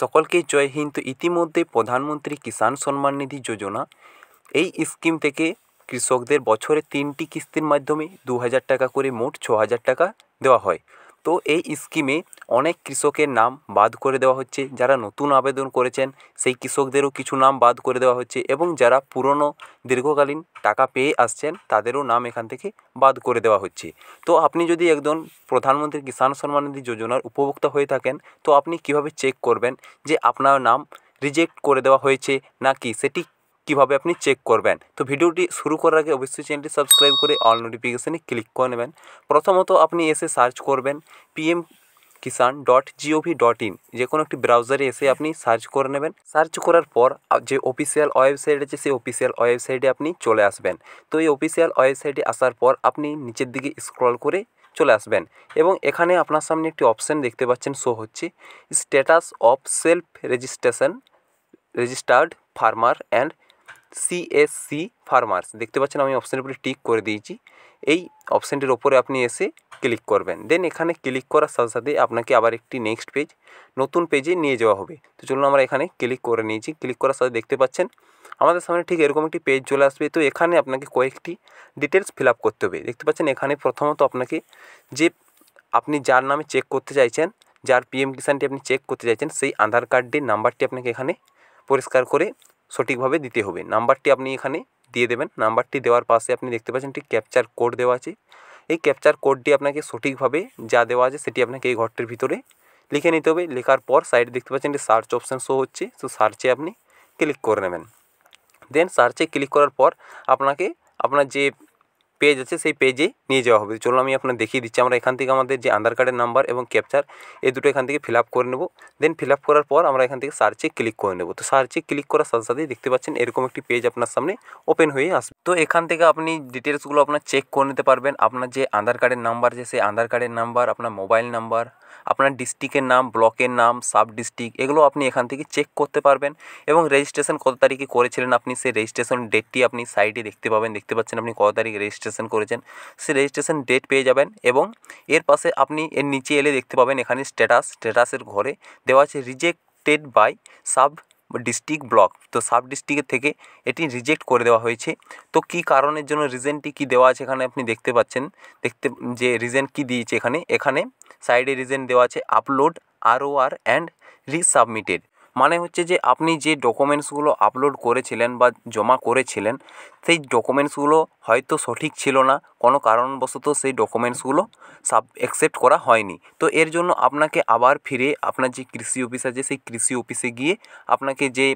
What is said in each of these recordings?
সকলকে জয় হিন্দ ইতিমধ্যে প্রধানমন্ত্রী কিষাণ সম্মান নিধি যোজনা এই স্কিম থেকে কৃষকদের বছরে তিনটি কিস্তির মাধ্যমে দু হাজার টাকা করে মোট ছ হাজার টাকা দেওয়া হয় তো এই স্কিমে অনেক কৃষকের নাম বাদ করে দেওয়া হচ্ছে যারা নতুন আবেদন করেছেন সেই কৃষকদেরও কিছু নাম বাদ করে দেওয়া হচ্ছে এবং যারা পুরনো দীর্ঘকালীন টাকা পেয়ে আসছেন তাদেরও নাম এখান থেকে বাদ করে দেওয়া হচ্ছে তো আপনি যদি একজন প্রধানমন্ত্রী কিষাণ সম্মান নিধি যোজনার উপভোক্তা হয়ে থাকেন তো আপনি কিভাবে চেক করবেন যে আপনার নাম রিজেক্ট করে দেওয়া হয়েছে নাকি সেটি কিভাবে আপনি চেক করবেন তো ভিডিওটি শুরু করার আগে অবশ্যই চ্যানেলটি সাবস্ক্রাইব করে অল নোটিফিকেশানে ক্লিক করে নেবেন প্রথমত আপনি এসে সার্চ করবেন PM Kisan dot G O V dot in যে কোনো একটি ব্রাউজারে এসে আপনি সার্চ করে নেবেন সার্চ করার পর যে অফিসিয়াল ওয়েবসাইট আছে সেই অফিসিয়াল ওয়েবসাইটে আপনি চলে আসবেন তো এই অফিসিয়াল ওয়েবসাইটে আসার পর আপনি নিচের দিকে স্ক্রল করে চলে আসবেন এবং এখানে আপনার সামনে একটি অপশান দেখতে পাচ্ছেন শো হচ্ছে status of self registration registered farmer and CSC farmers দেখতে পাচ্ছেন আমি অপশানের উপরে টিক করে দিয়েছি এই অপশানটির ওপরে আপনি এসে ক্লিক করবেন দেন এখানে ক্লিক করার সাথে সাথে আপনাকে আবার একটি নেক্সট পেজ নতুন পেজে নিয়ে যাওয়া হবে তো চলুন আমরা এখানে ক্লিক করে নিয়েছি ক্লিক করার সাথে দেখতে পাচ্ছেন আমাদের সামনে ঠিক এরকম একটি পেজ চলে আসবে তো এখানে আপনাকে কয়েকটি ডিটেলস ফিল আপ করতে হবে দেখতে পাচ্ছেন এখানে প্রথমত আপনাকে যে আপনি যার নামে চেক করতে চাইছেন যার পিএম কিষানটি আপনি চেক করতে চাইছেন সেই আধার কার্ডের নাম্বারটি আপনাকে এখানে পরিষ্কার করে সঠিকভাবে দিতে হবে নাম্বারটি আপনি এখানে দিয়ে দেবেন নাম্বারটি দেওয়ার পাশে আপনি দেখতে পাচ্ছেন ঠিক ক্যাপচার কোড দেওয়া আছে এই ক্যাপচার কোডটি আপনাকে সঠিকভাবে যা দেওয়া আছে সেটি আপনাকে এই ঘরটির ভিতরে লিখে নিতে হবে লেখার পর সাইডে দেখতে পাচ্ছেন একটি সার্চ অপশান শো হচ্ছে তো সার্চে আপনি ক্লিক করে নেবেন দেন সার্চে ক্লিক করার পর আপনাকে আপনার যে পেজ আছে সেই পেজে নিয়ে যাওয়া হবে চলুন আমি আপনার দেখিয়ে দিচ্ছি আমরা এখান থেকে আমাদের যে আধার কার্ডের নাম্বার এবং ক্যাপচার এই দুটো এখান থেকে ফিল আপ করে নেব দেন ফিল আপ করার পর আমরা এখান থেকে সার্চে ক্লিক করে নেব তো সার্চে ক্লিক করার সাথে সাথেই দেখতে পাচ্ছেন এরকম একটি পেজ আপনার সামনে ওপেন হয়ে আসবে তো এখান থেকে আপনি ডিটেলসগুলো আপনার চেক করে নিতে পারবেন আপনার যে আধার কার্ডের নাম্বার যে সেই আধার কার্ডের নাম্বার আপনার মোবাইল নাম্বার আপনার ডিস্ট্রিক্টের নাম ব্লকের নাম সাব ডিস্ট্রিক্ট এগুলো আপনি এখান থেকে চেক করতে পারবেন এবং রেজিস্ট্রেশন কত তারিখে করেছিলেন আপনি সেই রেজিস্ট্রেশন ডেটটি আপনি সাইডে দেখতে পাবেন দেখতে পাচ্ছেন আপনি কত তারিখ রেজিস্ট্রেশন করেছেন সেই রেজিস্ট্রেশন ডেট পেয়ে যাবেন এবং এর পাশে আপনি এর নিচে এলে দেখতে পাবেন এখানে স্ট্যাটাস স্ট্যাটাসের ঘরে দেওয়া আছে rejected by sub district block তো সাব ডিস্ট্রিক্টের থেকে এটি রিজেক্ট করে দেওয়া হয়েছে তো কি কারণের জন্য রিজেনটি কি দেওয়া আছে এখানে আপনি দেখতে পাচ্ছেন দেখতে যে রিজেন কি দিয়েছে এখানে এখানে সাইডে রিজন দেওয়া আছে আপলোড আর আর অ্যান্ড রিসাবমিটেড মানে হচ্ছে যে আপনি যে ডকুমেন্টসগুলো আপলোড করেছিলেন বা জমা করেছিলেন সেই ডকুমেন্টসগুলো হয়তো সঠিক ছিল না কোনো কারণবশত সেই ডকুমেন্টসগুলো সাব অ্যাকসেপ্ট করা হয়নি তো এর জন্য আপনাকে আবার ফিরে আপনার যে কৃষি অফিস আছে সেই কৃষি অফিসে গিয়ে আপনাকে যে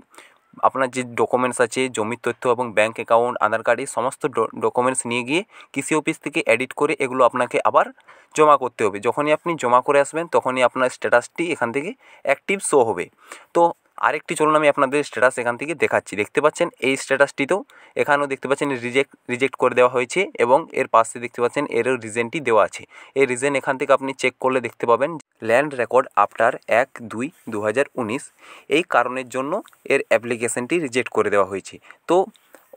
আপনার যে ডকুমেন্টস আছে জমির তথ্য এবং ব্যাঙ্ক অ্যাকাউন্ট আধার কার্ড এই সমস্ত ডকুমেন্টস নিয়ে গিয়ে কৃষি অফিস থেকে এডিট করে এগুলো আপনাকে আবার জমা করতে হবে যখনই আপনি জমা করে আসবেন তখনই আপনার স্ট্যাটাসটি এখান থেকে অ্যাক্টিভ শো হবে তো আরেকটি চলুন আমি আপনাদের স্ট্যাটাস এখান থেকে দেখাচ্ছি দেখতে পাচ্ছেন এই স্ট্যাটাসটিতেও এখানেও দেখতে পাচ্ছেন রিজেক্ট রিজেক্ট করে দেওয়া হয়েছে এবং এর পাশে দেখতে পাচ্ছেন এরও রিজেনটি দেওয়া আছে এই রিজেন এখান থেকে আপনি চেক করলে দেখতে পাবেন ল্যান্ড রেকর্ড আফটার এক দুই দু এই কারণের জন্য এর অ্যাপ্লিকেশানটি রিজেক্ট করে দেওয়া হয়েছে তো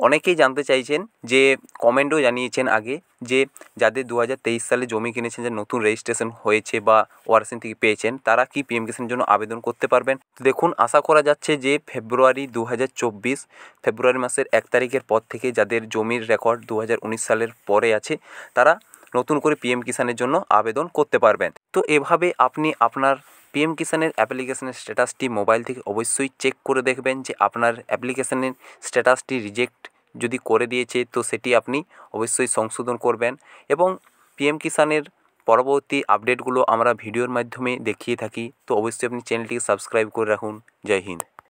অনেকেই জানতে চাইছেন যে কমেন্টও জানিয়েছেন আগে যে যাদের দু সালে জমি কিনেছেন যে নতুন রেজিস্ট্রেশন হয়েছে বা ওয়ারসেন থেকে পেয়েছেন তারা কি পিএম কিষানের জন্য আবেদন করতে পারবেন দেখুন আশা করা যাচ্ছে যে ফেব্রুয়ারি দু ফেব্রুয়ারি মাসের এক তারিখের পর থেকে যাদের জমির রেকর্ড দু সালের পরে আছে তারা নতুন করে পিএম কিষানের জন্য আবেদন করতে পারবেন তো এভাবে আপনি আপনার পিএম কিষানের অ্যাপ্লিকেশনের স্ট্যাটাসটি মোবাইল থেকে অবশ্যই চেক করে দেখবেন যে আপনার অ্যাপ্লিকেশনের স্ট্যাটাসটি রিজেক্ট যদি করে দিয়েছে তো সেটি আপনি অবশ্যই সংশোধন করবেন এবং পিএম কিষানের পরবর্তী আপডেটগুলো আমরা ভিডিওর মাধ্যমে দেখিয়ে থাকি তো অবশ্যই আপনি চ্যানেলটিকে সাবস্ক্রাইব করে রাখুন জয় হিন্দ